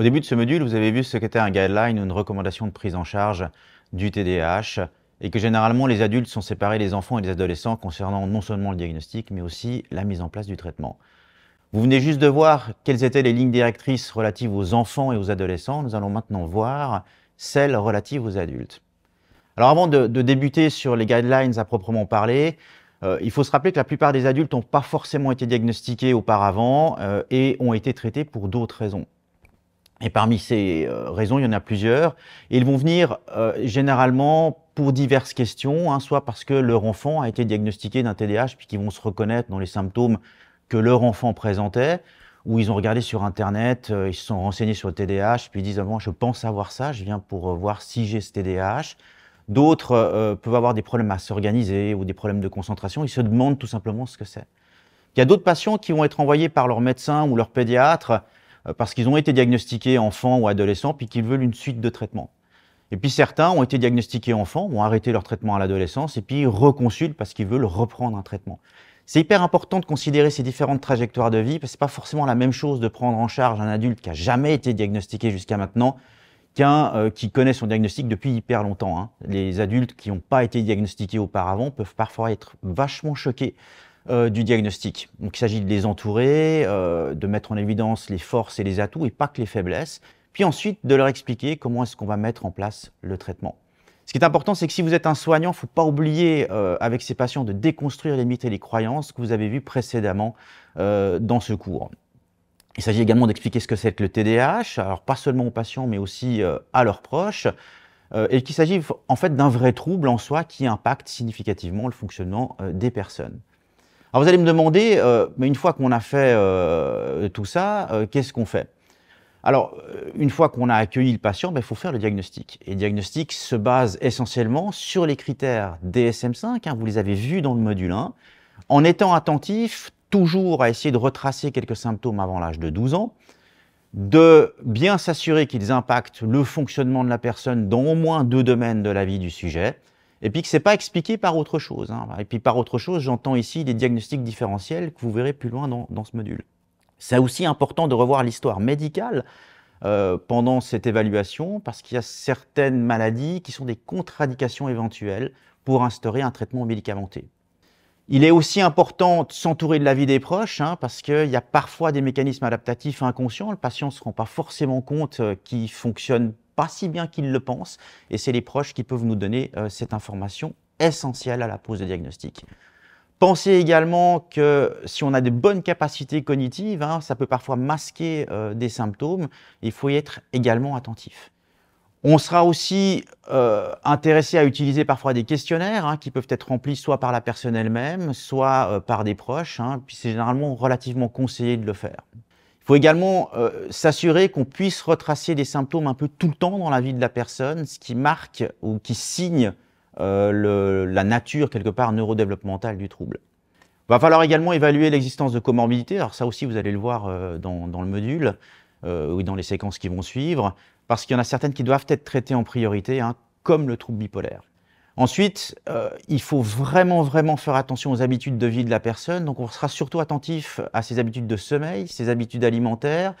Au début de ce module, vous avez vu ce qu'était un guideline ou une recommandation de prise en charge du TDAH et que généralement les adultes sont séparés des enfants et des adolescents concernant non seulement le diagnostic mais aussi la mise en place du traitement. Vous venez juste de voir quelles étaient les lignes directrices relatives aux enfants et aux adolescents. Nous allons maintenant voir celles relatives aux adultes. Alors avant de, débuter sur les guidelines à proprement parler, euh, il faut se rappeler que la plupart des adultes n'ont pas forcément été diagnostiqués auparavant euh, et ont été traités pour d'autres raisons. Et parmi ces euh, raisons, il y en a plusieurs. ils vont venir euh, généralement pour diverses questions, hein, soit parce que leur enfant a été diagnostiqué d'un TDAH, puis qu'ils vont se reconnaître dans les symptômes que leur enfant présentait, ou ils ont regardé sur Internet, euh, ils se sont renseignés sur le TDAH, puis ils disent ah je pense avoir ça, je viens pour voir si j'ai ce TDAH ». D'autres peuvent avoir des problèmes à s'organiser ou des problèmes de concentration, ils se demandent tout simplement ce que c'est. Il y a d'autres patients qui vont être envoyés par leur médecin ou leur pédiatre euh, parce qu'ils ont été diagnostiqués enfants ou adolescents, puis qu'ils veulent une suite de traitement. Et puis certains ont été diagnostiqués enfants, ont arrêté leur traitement à l'adolescence, et puis reconsultent parce qu'ils veulent reprendre un traitement. C'est hyper important de considérer ces différentes trajectoires de vie, parce que ce pas forcément la même chose de prendre en charge un adulte qui a jamais été diagnostiqué jusqu'à maintenant qu'un euh, qui connaît son diagnostic depuis hyper longtemps. Hein. Les adultes qui n'ont pas été diagnostiqués auparavant peuvent parfois être vachement choqués euh, du diagnostic. Donc il s'agit de les entourer, euh, de mettre en évidence les forces et les atouts et pas que les faiblesses, puis ensuite de leur expliquer comment est-ce qu'on va mettre en place le traitement. Ce qui est important, c'est que si vous êtes un soignant, il ne faut pas oublier euh, avec ces patients de déconstruire les mythes et les croyances que vous avez vues précédemment dans ce cours. Il s'agit également d'expliquer ce que c'est que le TDAH, alors pas seulement aux patients, mais aussi à leurs proches, et qu'il s'agit en fait d'un vrai trouble en soi qui impacte significativement le fonctionnement des personnes. Alors vous allez me demander, euh, mais une fois qu'on a fait euh, tout ça, euh, qu'est-ce qu'on fait Alors, une fois qu'on a accueilli le patient, ben, il faut faire le diagnostic. Et le diagnostic se base essentiellement sur les critères DSM5, hein, vous les avez vus dans le module 1, en étant attentif toujours à essayer de retracer quelques symptômes avant l'âge de 12 ans, de bien s'assurer qu'ils impactent le fonctionnement de la personne dans au moins deux domaines de la vie du sujet, et puis que ce n'est pas expliqué par autre chose. Hein. Et puis par autre chose, j'entends ici des diagnostics différentiels que vous verrez plus loin dans, ce module. C'est aussi important de revoir l'histoire médicale euh, pendant cette évaluation parce qu'il y a certaines maladies qui sont des contre éventuelles pour instaurer un traitement médicamenteux. Il est aussi important de s'entourer de la vie des proches, hein, parce qu'il y a parfois des mécanismes adaptatifs inconscients. Le patient ne se rend pas forcément compte euh, qu'ils fonctionne fonctionnent si bien qu'ils le pensent, et c'est les proches qui peuvent nous donner euh, cette information essentielle à la pose de diagnostic. Pensez également que si on a de bonnes capacités cognitives, hein, ça peut parfois masquer euh, des symptômes, il faut y être également attentif. On sera aussi euh, intéressé à utiliser parfois des questionnaires hein, qui peuvent être remplis soit par la personne elle-même, soit par des proches. Hein. puis c'est généralement relativement conseillé de le faire. Il faut également euh, s'assurer qu'on puisse retracer des symptômes un peu tout le temps dans la vie de la personne, ce qui marque ou qui signe euh, la nature quelque part neurodéveloppementale du trouble. Il Va falloir également évaluer l'existence de comorbidités. Alors ça aussi, vous allez le voir euh, dans, le module ou dans les séquences qui vont suivre, parce qu'il y en a certaines qui doivent être traitées en priorité, hein, comme le trouble bipolaire. Ensuite, euh, il faut vraiment, vraiment faire attention aux habitudes de vie de la personne. Donc, on sera surtout attentif à ses habitudes de sommeil, ses habitudes alimentaires.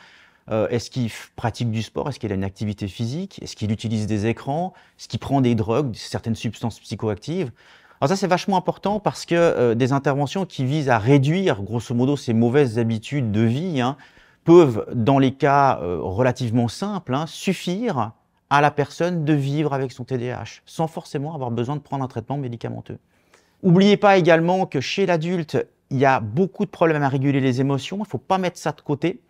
Euh, est-ce qu'il pratique du sport Est-ce qu'il a une activité physique Est-ce qu'il utilise des écrans Est-ce qu'il prend des drogues, certaines substances psychoactives alors ça, c'est vachement important parce que euh, des interventions qui visent à réduire, grosso modo, ces mauvaises habitudes de vie, hein, peuvent, dans les cas relativement simples, hein, suffire à la personne de vivre avec son TDAH sans forcément avoir besoin de prendre un traitement médicamenteux. N'oubliez pas également que chez l'adulte, il y a beaucoup de problèmes à réguler les émotions, il ne faut pas mettre ça de côté.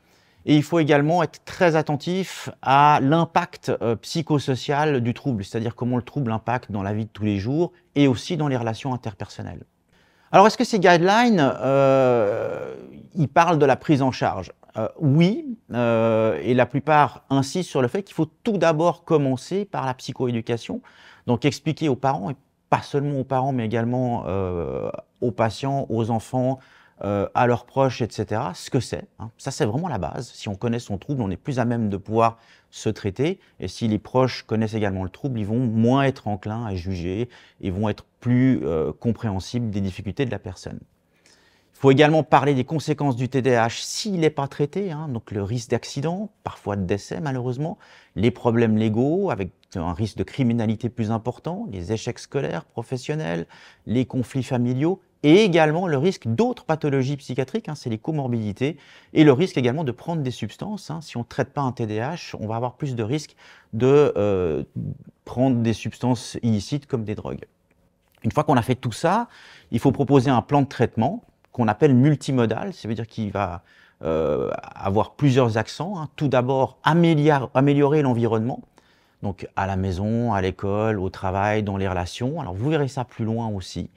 Et il faut également être très attentif à l'impact euh, psychosocial du trouble, c'est-à-dire comment le trouble impacte dans la vie de tous les jours et aussi dans les relations interpersonnelles. Alors, est-ce que ces guidelines, euh, ils parlent de la prise en charge euh, oui, euh, et la plupart insistent sur le fait qu'il faut tout d'abord commencer par la psychoéducation, donc expliquer aux parents, et pas seulement aux parents, mais également euh, aux patients, aux enfants, à leurs proches, etc., ce que c'est. Hein. Ça, c'est vraiment la base. Si on connaît son trouble, on est plus à même de pouvoir se traiter, et si les proches connaissent également le trouble, ils vont moins être enclins à juger, ils vont être plus compréhensibles des difficultés de la personne. Il faut également parler des conséquences du TDAH s'il n'est pas traité, hein, donc le risque d'accident, parfois de décès malheureusement, les problèmes légaux avec un risque de criminalité plus important, les échecs scolaires, professionnels, les conflits familiaux et également le risque d'autres pathologies psychiatriques, hein, c'est les comorbidités, et le risque également de prendre des substances. Hein. si on ne traite pas un TDAH, on va avoir plus de risques de euh, prendre des substances illicites comme des drogues. Une fois qu'on a fait tout ça, il faut proposer un plan de traitement qu'on appelle multimodal, ça veut dire qu'il va euh, avoir plusieurs accents. Hein. Tout d'abord, améliorer l'environnement, donc à la maison, à l'école, au travail, dans les relations. Alors vous verrez ça plus loin aussi.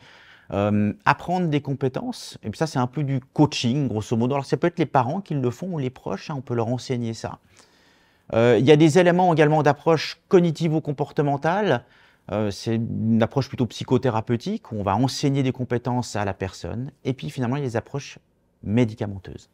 Euh, apprendre des compétences, et ça c'est un peu du coaching grosso modo. Alors ça peut être les parents qui le font ou les proches, hein, on peut leur enseigner ça. Euh, il y a des éléments également d'approche cognitivo-comportementale, euh, c'est une approche plutôt psychothérapeutique où on va enseigner des compétences à la personne. Et puis finalement, il y a les approches médicamenteuses.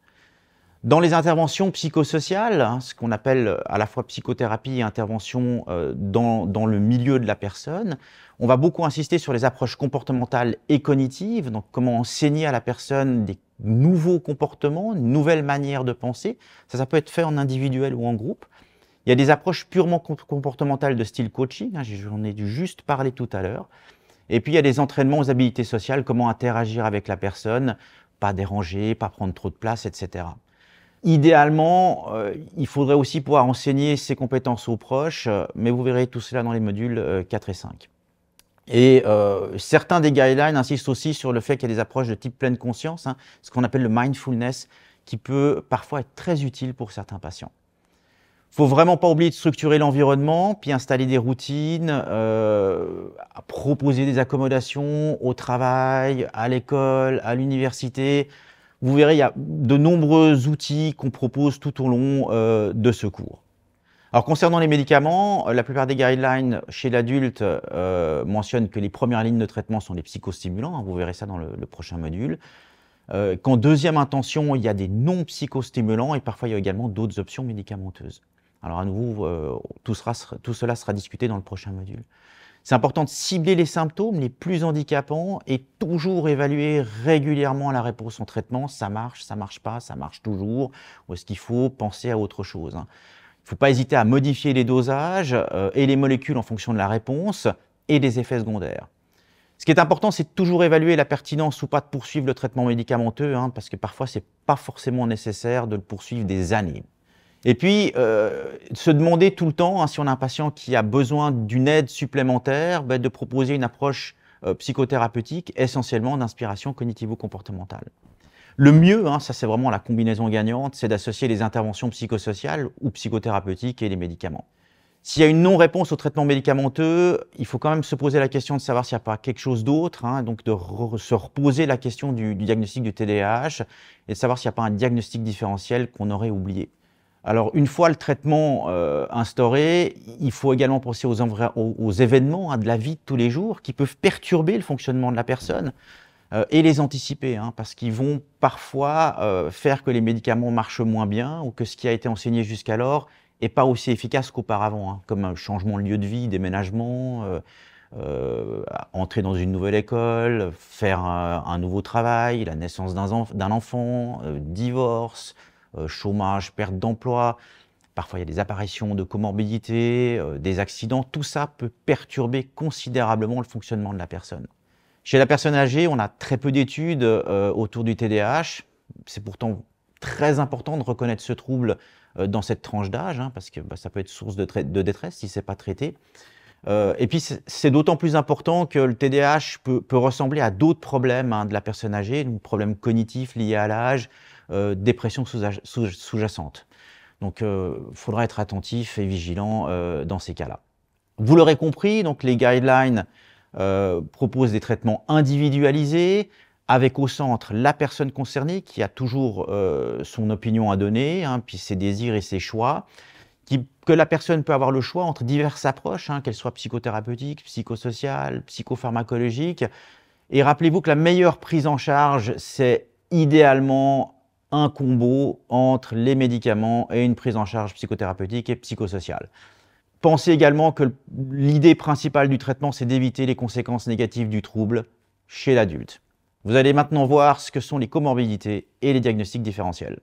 Dans les interventions psychosociales, hein, ce qu'on appelle à la fois psychothérapie et intervention euh, dans, dans, le milieu de la personne, on va beaucoup insister sur les approches comportementales et cognitives, donc comment enseigner à la personne des nouveaux comportements, nouvelles manières de penser. Ça, ça peut être fait en individuel ou en groupe. Il y a des approches purement comportementales de style coaching, hein, j'en ai juste parlé tout à l'heure. Et puis il y a des entraînements aux habiletés sociales, comment interagir avec la personne, pas déranger, pas prendre trop de place, etc. Idéalement, euh, il faudrait aussi pouvoir enseigner ses compétences aux proches, euh, mais vous verrez tout cela dans les modules 4 euh, et 5. Et certains des guidelines insistent aussi sur le fait qu'il y a des approches de type pleine conscience, hein, ce qu'on appelle le mindfulness, qui peut parfois être très utile pour certains patients faut vraiment pas oublier de structurer l'environnement, puis installer des routines, euh, proposer des accommodations au travail, à l'école, à l'université. Vous verrez, il y a de nombreux outils qu'on propose tout au long euh, de ce cours. Alors concernant les médicaments, euh, la plupart des guidelines chez l'adulte mentionnent que les premières lignes de traitement sont les psychostimulants, hein, vous verrez ça dans le, prochain module. qu'en deuxième intention, il y a des non-psychostimulants et parfois il y a également d'autres options médicamenteuses. Alors à nouveau, euh, tout, cela sera discuté dans le prochain module. C'est important de cibler les symptômes les plus handicapants et toujours évaluer régulièrement la réponse en traitement. Ça marche, ça marche pas, ça marche toujours. Ou est-ce qu'il faut penser à autre chose hein? Il ne faut pas hésiter à modifier les dosages euh, et les molécules en fonction de la réponse et des effets secondaires. Ce qui est important, c'est de toujours évaluer la pertinence ou pas de poursuivre le traitement médicamenteux, hein, parce que parfois, ce n'est pas forcément nécessaire de le poursuivre des années. Et puis, euh, se demander tout le temps, hein, si on a un patient qui a besoin d'une aide supplémentaire, bah, de proposer une approche euh, psychothérapeutique essentiellement d'inspiration cognitivo-comportementale. Le mieux, hein, ça c'est vraiment la combinaison gagnante, c'est d'associer les interventions psychosociales ou psychothérapeutiques et les médicaments. S'il y a une non-réponse au traitement médicamenteux, il faut quand même se poser la question de savoir s'il n'y a pas quelque chose d'autre, hein, donc de se reposer la question du, du diagnostic du TDAH et de savoir s'il n'y a pas un diagnostic différentiel qu'on aurait oublié. Alors, une fois le traitement euh, instauré, il faut également penser aux, événements à hein, de la vie de tous les jours qui peuvent perturber le fonctionnement de la personne euh, et les anticiper, hein, parce qu'ils vont parfois euh, faire que les médicaments marchent moins bien ou que ce qui a été enseigné jusqu'alors n'est pas aussi efficace qu'auparavant, hein, comme un changement de lieu de vie, déménagement, entrer dans une nouvelle école, faire un, nouveau travail, la naissance d'un enfant, divorce, euh, chômage, perte d'emploi, parfois il y a des apparitions de comorbidités, euh, des accidents, tout ça peut perturber considérablement le fonctionnement de la personne. Chez la personne âgée, on a très peu d'études euh, autour du TDAH, c'est pourtant très important de reconnaître ce trouble dans cette tranche d'âge, hein, parce que bah, ça peut être source de, de détresse si ce n'est pas traité. Euh, et puis, c'est d'autant plus important que le TDAH peut, ressembler à d'autres problèmes hein, de la personne âgée, donc problèmes cognitifs liés à l'âge, euh, dépression sous-jacente. donc, il euh, faudra être attentif et vigilant dans ces cas-là. Vous l'aurez compris, donc les guidelines proposent des traitements individualisés, avec au centre la personne concernée qui a toujours son opinion à donner, hein, puis ses désirs et ses choix, que la personne peut avoir le choix entre diverses approches, hein, qu'elles soient psychothérapeutiques, psychosociales, psychopharmacologiques. Et rappelez-vous que la meilleure prise en charge, c'est idéalement un combo entre les médicaments et une prise en charge psychothérapeutique et psychosociale. Pensez également que l'idée principale du traitement, c'est d'éviter les conséquences négatives du trouble chez l'adulte. Vous allez maintenant voir ce que sont les comorbidités et les diagnostics différentiels.